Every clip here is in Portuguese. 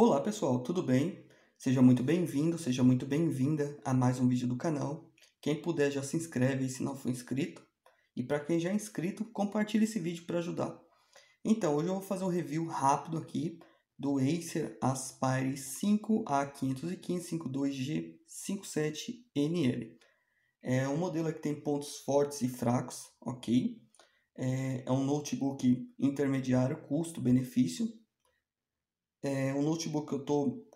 Olá pessoal, tudo bem? Seja muito bem-vindo, seja muito bem-vinda a mais um vídeo do canal. Quem puder já se inscreve aí se não for inscrito. E para quem já é inscrito, compartilhe esse vídeo para ajudar. Então, hoje eu vou fazer um review rápido aqui do Acer Aspire 5A515-52G57NL. É um modelo que tem pontos fortes e fracos, ok? É, é um notebook intermediário, custo-benefício, é um notebook que eu estou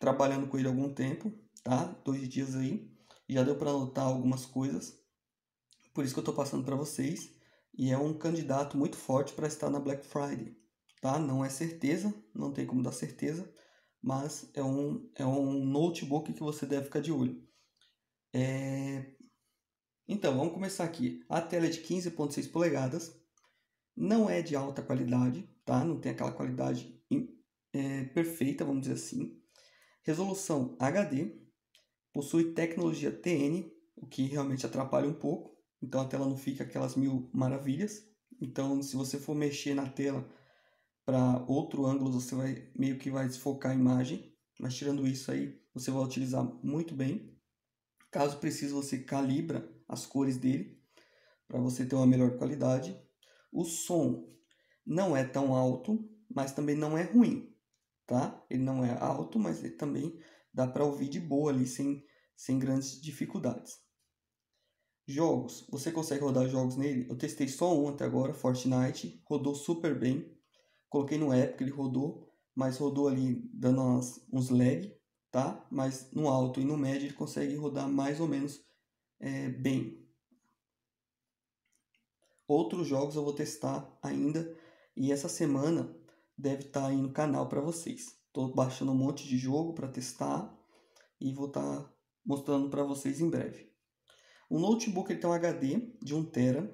trabalhando com ele há algum tempo, tá? Dois dias aí. Já deu para notar algumas coisas. Por isso que eu estou passando para vocês. E é um candidato muito forte para estar na Black Friday, tá? Não é certeza, não tem como dar certeza, mas é um, é um notebook que você deve ficar de olho. É... Então, vamos começar aqui. A tela é de 15.6 polegadas, não é de alta qualidade, tá? Não tem aquela qualidade é, perfeita, vamos dizer assim. Resolução HD, possui tecnologia TN, o que realmente atrapalha um pouco, então a tela não fica aquelas mil maravilhas. Então, se você for mexer na tela para outro ângulo, você vai meio que vai desfocar a imagem, mas tirando isso aí, você vai utilizar muito bem. Caso precise, você calibra as cores dele para você ter uma melhor qualidade. O som não é tão alto, mas também não é ruim tá? Ele não é alto, mas ele também dá para ouvir de boa ali, sem, sem grandes dificuldades. Jogos, você consegue rodar jogos nele? Eu testei só um até agora, Fortnite, rodou super bem. Coloquei no Epic, ele rodou, mas rodou ali dando umas, uns lag, tá? Mas no alto e no médio ele consegue rodar mais ou menos é, bem. Outros jogos eu vou testar ainda e essa semana deve estar tá aí no canal para vocês. Estou baixando um monte de jogo para testar e vou estar tá mostrando para vocês em breve. O notebook ele tem um HD de 1 tera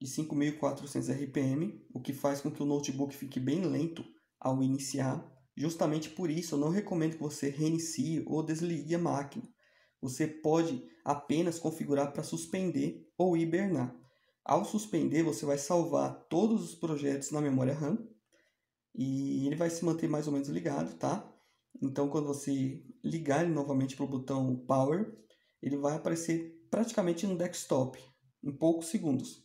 e 5400 RPM, o que faz com que o notebook fique bem lento ao iniciar. Justamente por isso, eu não recomendo que você reinicie ou desligue a máquina. Você pode apenas configurar para suspender ou hibernar. Ao suspender, você vai salvar todos os projetos na memória RAM e ele vai se manter mais ou menos ligado, tá? Então, quando você ligar ele novamente para o botão Power, ele vai aparecer praticamente no desktop, em poucos segundos.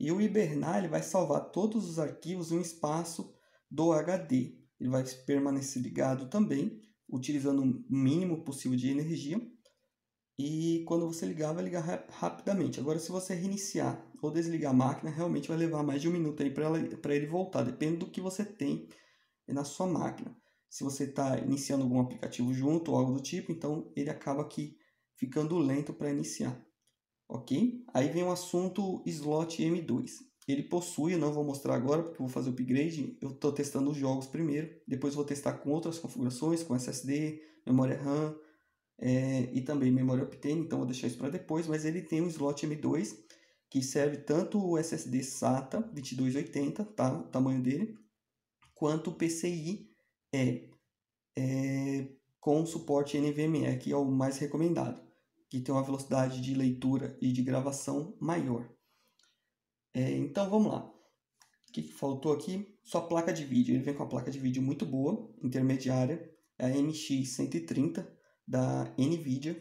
E o hibernar ele vai salvar todos os arquivos em um espaço do HD. Ele vai permanecer ligado também, utilizando o mínimo possível de energia e quando você ligar, vai ligar rap rapidamente. Agora, se você reiniciar ou desligar a máquina, realmente vai levar mais de um minuto aí para ele voltar, depende do que você tem na sua máquina. Se você está iniciando algum aplicativo junto ou algo do tipo, então ele acaba aqui ficando lento para iniciar. Ok? Aí vem o assunto slot M2. Ele possui, eu não vou mostrar agora porque eu vou fazer o upgrade. Eu estou testando os jogos primeiro, depois vou testar com outras configurações, com SSD, memória RAM, é, e também memória Optane, então vou deixar isso para depois, mas ele tem um slot M2 que serve tanto o SSD SATA 2280, tá, o tamanho dele, quanto o PCI é, é, com suporte NVMe, que é o mais recomendado, que tem uma velocidade de leitura e de gravação maior. É, então vamos lá. O que faltou aqui? Sua placa de vídeo. Ele vem com uma placa de vídeo muito boa, intermediária, é a MX 130 da NVIDIA.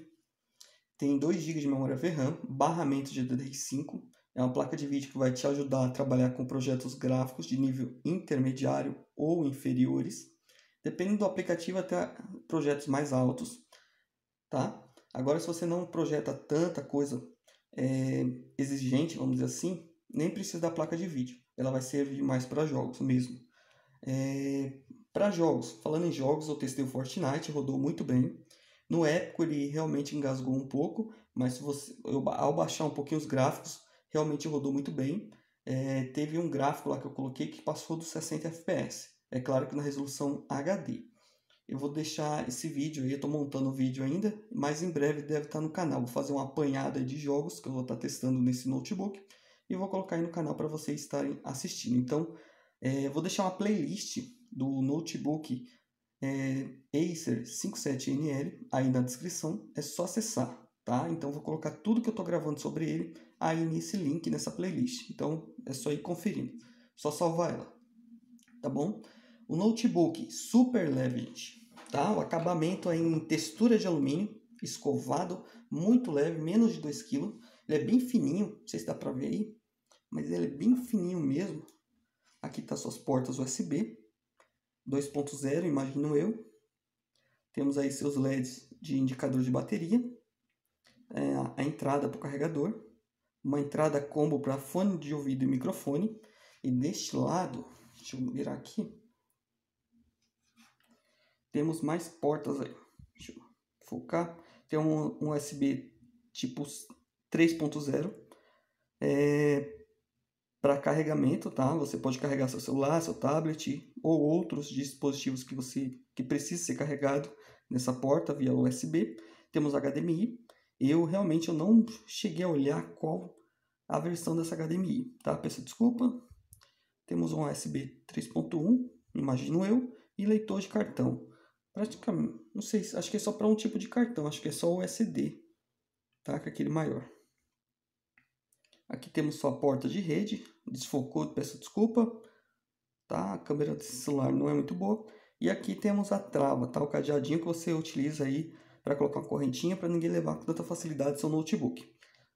Tem 2 GB de memória VRAM, barramento de DDR5. É uma placa de vídeo que vai te ajudar a trabalhar com projetos gráficos de nível intermediário ou inferiores. Dependendo do aplicativo, até projetos mais altos. Tá? Agora, se você não projeta tanta coisa é, exigente, vamos dizer assim, nem precisa da placa de vídeo. Ela vai servir mais para jogos mesmo. É, para jogos, falando em jogos, eu testei o Fortnite, rodou muito bem. No épico ele realmente engasgou um pouco, mas você, eu, ao baixar um pouquinho os gráficos, realmente rodou muito bem. É, teve um gráfico lá que eu coloquei que passou dos 60 fps. É claro que na resolução HD. Eu vou deixar esse vídeo aí, eu estou montando o vídeo ainda, mas em breve deve estar tá no canal. Vou fazer uma apanhada de jogos que eu vou estar tá testando nesse notebook e vou colocar aí no canal para vocês estarem assistindo. Então, é, vou deixar uma playlist do notebook é, Acer 57NL aí na descrição, é só acessar, tá? Então vou colocar tudo que eu tô gravando sobre ele aí nesse link, nessa playlist. Então é só ir conferindo, só salvar ela, tá bom? O notebook super leve, gente, tá? O acabamento é em textura de alumínio, escovado, muito leve, menos de 2 kg. Ele é bem fininho, não sei se dá para ver aí, mas ele é bem fininho mesmo. Aqui tá suas portas USB, 2.0, imagino eu. Temos aí seus LEDs de indicador de bateria, é, a entrada para o carregador, uma entrada combo para fone de ouvido e microfone. E deste lado, deixa eu virar aqui, temos mais portas aí. Deixa eu focar. Tem um USB tipo 3.0. É, para carregamento, tá? Você pode carregar seu celular, seu tablet ou outros dispositivos que você que precisa ser carregado nessa porta via USB. Temos HDMI. Eu realmente eu não cheguei a olhar qual a versão dessa HDMI, tá? Peço desculpa. Temos um USB 3.1, imagino eu, e leitor de cartão. Praticamente, não sei, acho que é só para um tipo de cartão, acho que é só o SD, tá? Que é aquele maior. Aqui temos sua porta de rede, desfocou, peço desculpa, tá? A câmera desse celular não é muito boa. E aqui temos a trava, tá? O cadeadinho que você utiliza aí para colocar uma correntinha para ninguém levar com tanta facilidade seu notebook.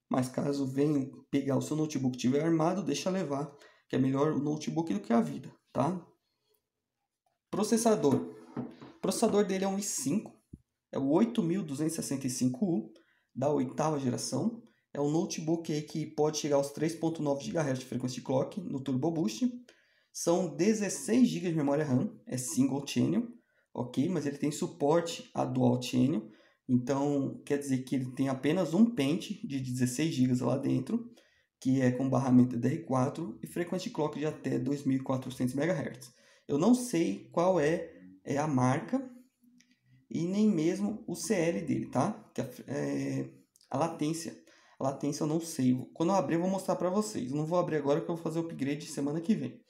Mas caso venha pegar o seu notebook tiver armado, deixa levar, que é melhor o notebook do que a vida, tá? Processador. O processador dele é um i5, é o 8265U da oitava geração, é um notebook aí que pode chegar aos 3.9 GHz de frequência de clock no Turbo Boost. São 16 GB de memória RAM, é single channel, ok? Mas ele tem suporte a dual channel, então quer dizer que ele tem apenas um pente de 16 GB lá dentro, que é com barramento DR4 e frequência de clock de até 2400 MHz. Eu não sei qual é, é a marca e nem mesmo o CL dele, tá? Que é, a latência latência eu não sei. Quando eu abrir, eu vou mostrar para vocês. Eu não vou abrir agora porque eu vou fazer o upgrade semana que vem.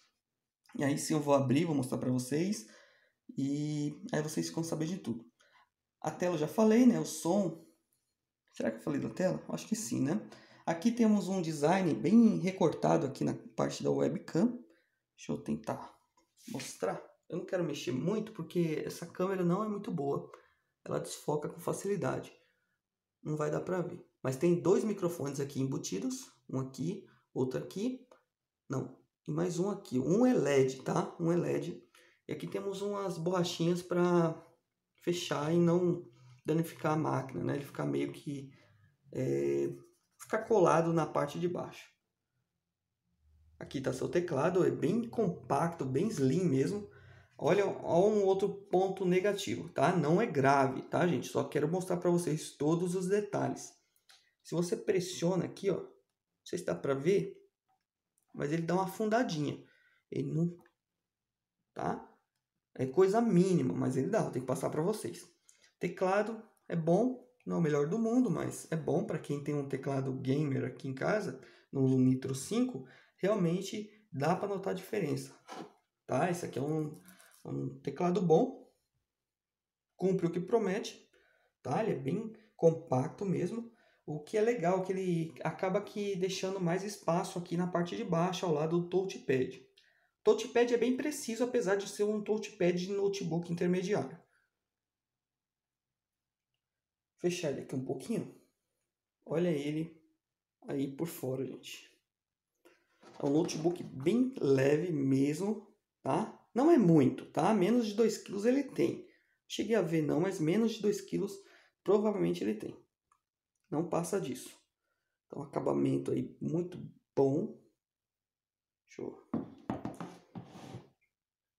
E aí sim eu vou abrir, vou mostrar para vocês. E aí vocês ficam saber de tudo. A tela eu já falei, né? O som. Será que eu falei da tela? Acho que sim, né? Aqui temos um design bem recortado aqui na parte da webcam. Deixa eu tentar mostrar. Eu não quero mexer muito porque essa câmera não é muito boa. Ela desfoca com facilidade. Não vai dar para ver. Mas tem dois microfones aqui embutidos, um aqui, outro aqui, não, e mais um aqui. Um é LED, tá? Um é LED. E aqui temos umas borrachinhas para fechar e não danificar a máquina, né? Ele ficar meio que é, ficar colado na parte de baixo. Aqui está seu teclado, é bem compacto, bem slim mesmo. Olha, olha um outro ponto negativo, tá? Não é grave, tá, gente? Só quero mostrar para vocês todos os detalhes. Se você pressiona aqui, ó, não sei se dá para ver, mas ele dá uma afundadinha. Ele não tá? É coisa mínima, mas ele dá, Tem que passar para vocês. Teclado é bom, não é o melhor do mundo, mas é bom para quem tem um teclado gamer aqui em casa, no Nitro 5, realmente dá para notar a diferença. Tá? Esse aqui é um, um teclado bom, cumpre o que promete, tá? Ele é bem compacto mesmo, o que é legal é que ele acaba aqui deixando mais espaço aqui na parte de baixo, ao lado do touchpad. O touchpad é bem preciso, apesar de ser um touchpad de notebook intermediário. Fechar ele aqui um pouquinho. Olha ele aí por fora, gente. É um notebook bem leve mesmo, tá? Não é muito, tá? Menos de 2 kg ele tem. Cheguei a ver não, mas menos de 2 kg provavelmente ele tem. Não passa disso. Então, acabamento aí muito bom. Deixa eu...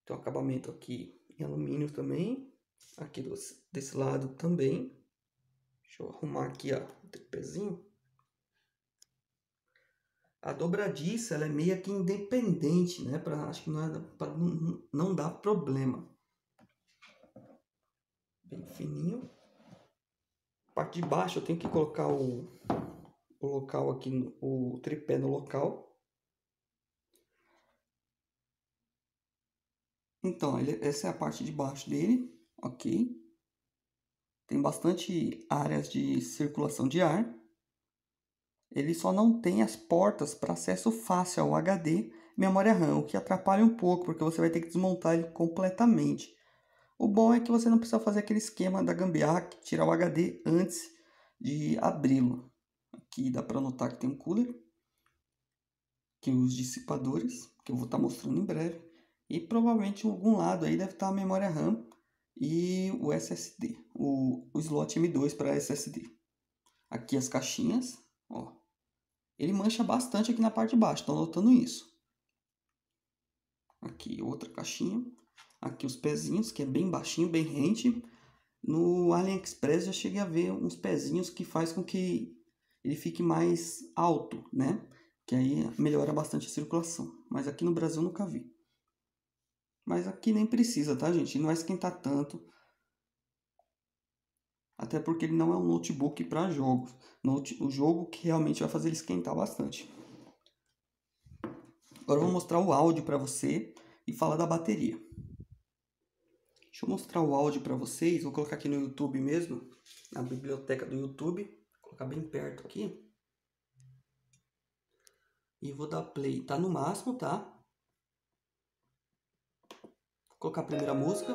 Então, acabamento aqui em alumínio também. Aqui do, desse lado também. Deixa eu arrumar aqui ó, o tripézinho. A dobradiça ela é meio que independente, né? Pra, acho que não, é, pra, não, não dá problema. Bem fininho parte de baixo eu tenho que colocar o, o local aqui, o tripé no local. Então, ele, essa é a parte de baixo dele, ok. Tem bastante áreas de circulação de ar. Ele só não tem as portas para acesso fácil ao HD memória RAM, o que atrapalha um pouco, porque você vai ter que desmontar ele completamente. O bom é que você não precisa fazer aquele esquema da gambiarra, tirar o HD antes de abri-lo. Aqui dá para notar que tem um cooler, que os dissipadores, que eu vou estar tá mostrando em breve, e provavelmente em algum lado aí deve estar tá a memória RAM e o SSD, o, o slot M2 para SSD. Aqui as caixinhas, ó. Ele mancha bastante aqui na parte de baixo, estão notando isso. Aqui outra caixinha aqui os pezinhos, que é bem baixinho, bem rente. No AliExpress já cheguei a ver uns pezinhos que faz com que ele fique mais alto, né? Que aí melhora bastante a circulação. Mas aqui no Brasil nunca vi. Mas aqui nem precisa, tá, gente? Não vai esquentar tanto. Até porque ele não é um notebook para jogos. o jogo que realmente vai fazer ele esquentar bastante. Agora eu vou mostrar o áudio para você e falar da bateria. Deixa eu mostrar o áudio para vocês. Vou colocar aqui no YouTube mesmo, na biblioteca do YouTube. Vou colocar bem perto aqui. E vou dar play. Tá no máximo, tá? Vou colocar a primeira música.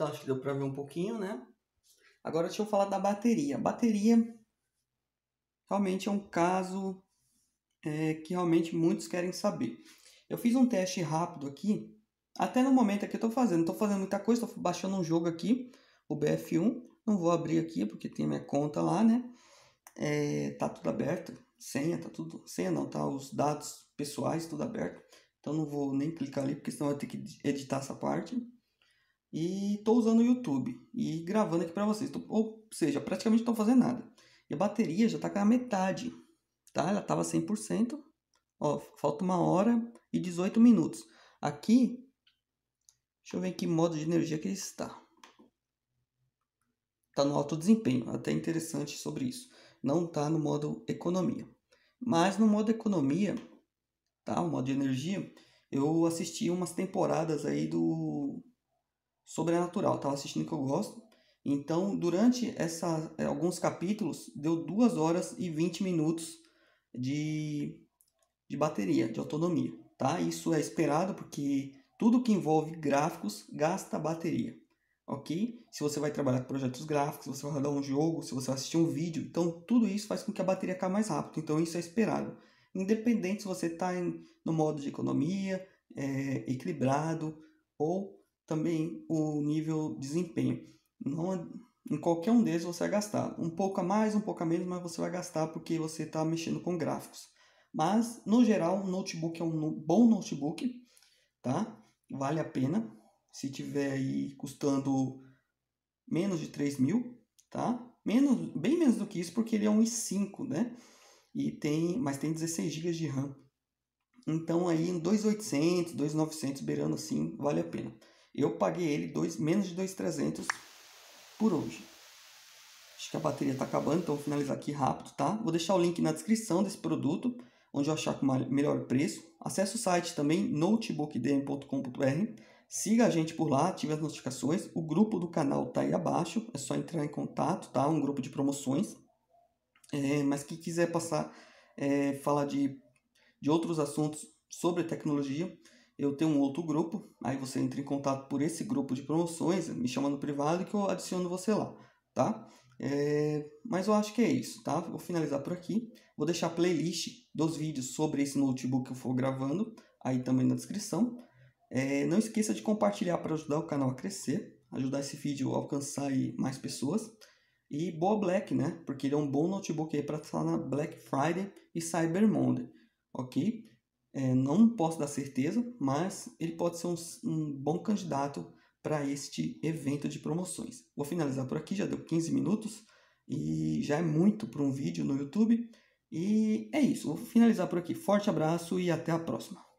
Então acho que deu para ver um pouquinho, né? Agora deixa eu falar da bateria. Bateria realmente é um caso é, que realmente muitos querem saber. Eu fiz um teste rápido aqui, até no momento aqui eu estou fazendo, estou fazendo muita coisa, estou baixando um jogo aqui, o BF1, não vou abrir aqui porque tem minha conta lá, né? É, tá tudo aberto, senha, tá tudo, senha não, tá os dados pessoais tudo aberto, então não vou nem clicar ali porque senão eu vou ter que editar essa parte. E estou usando o YouTube e gravando aqui para vocês. Tô, ou seja, praticamente não estou fazendo nada. E a bateria já está com a metade, tá? Ela estava 100%. Ó, falta uma hora e 18 minutos. Aqui, deixa eu ver em que modo de energia que ele está. Está no alto desempenho, até interessante sobre isso. Não está no modo economia. Mas no modo economia, tá? O modo de energia, eu assisti umas temporadas aí do sobrenatural. Estava assistindo que eu gosto. Então, durante essa, eh, alguns capítulos, deu 2 horas e 20 minutos de, de bateria, de autonomia. Tá? Isso é esperado porque tudo que envolve gráficos gasta bateria. Ok? Se você vai trabalhar com projetos gráficos, se você vai rodar um jogo, se você vai assistir um vídeo, então tudo isso faz com que a bateria caia mais rápido. Então, isso é esperado. Independente se você está no modo de economia, é, equilibrado ou também o nível desempenho. Não, é, em qualquer um deles você vai gastar. Um pouco a mais, um pouco a menos, mas você vai gastar porque você está mexendo com gráficos. Mas, no geral, um notebook é um bom notebook, tá? Vale a pena. Se tiver aí custando menos de 3 mil, tá? Menos, bem menos do que isso, porque ele é um i5, né? E tem, mas tem 16 GB de RAM. Então aí em 2.800, 2.900, beirando assim, vale a pena. Eu paguei ele dois, menos de 2,300 por hoje. Acho que a bateria está acabando, então vou finalizar aqui rápido, tá? Vou deixar o link na descrição desse produto, onde eu achar com melhor preço. Acesse o site também, notebookdm.com.br. Siga a gente por lá, ative as notificações. O grupo do canal está aí abaixo, é só entrar em contato, tá? Um grupo de promoções. É, mas quem quiser passar, é, falar de, de outros assuntos sobre tecnologia, eu tenho um outro grupo, aí você entra em contato por esse grupo de promoções, me chama no privado que eu adiciono você lá, tá? É, mas eu acho que é isso, tá? Vou finalizar por aqui. Vou deixar a playlist dos vídeos sobre esse notebook que eu for gravando aí também na descrição. É, não esqueça de compartilhar para ajudar o canal a crescer, ajudar esse vídeo a alcançar mais pessoas. E boa Black, né? Porque ele é um bom notebook aí para estar na Black Friday e Cyber Monday, ok? É, não posso dar certeza, mas ele pode ser um, um bom candidato para este evento de promoções. Vou finalizar por aqui, já deu 15 minutos e já é muito para um vídeo no YouTube. E é isso, vou finalizar por aqui. Forte abraço e até a próxima.